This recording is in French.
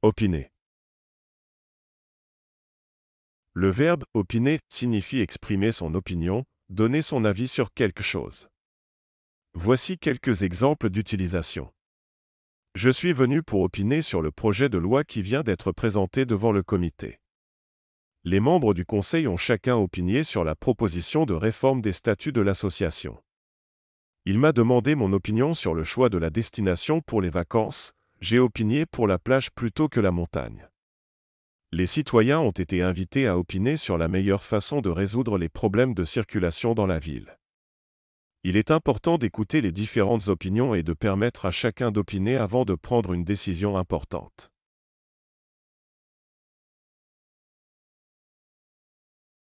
Opiner. Le verbe opiner signifie exprimer son opinion, donner son avis sur quelque chose. Voici quelques exemples d'utilisation. Je suis venu pour opiner sur le projet de loi qui vient d'être présenté devant le comité. Les membres du conseil ont chacun opiné sur la proposition de réforme des statuts de l'association. Il m'a demandé mon opinion sur le choix de la destination pour les vacances, j'ai opiné pour la plage plutôt que la montagne. Les citoyens ont été invités à opiner sur la meilleure façon de résoudre les problèmes de circulation dans la ville. Il est important d'écouter les différentes opinions et de permettre à chacun d'opiner avant de prendre une décision importante.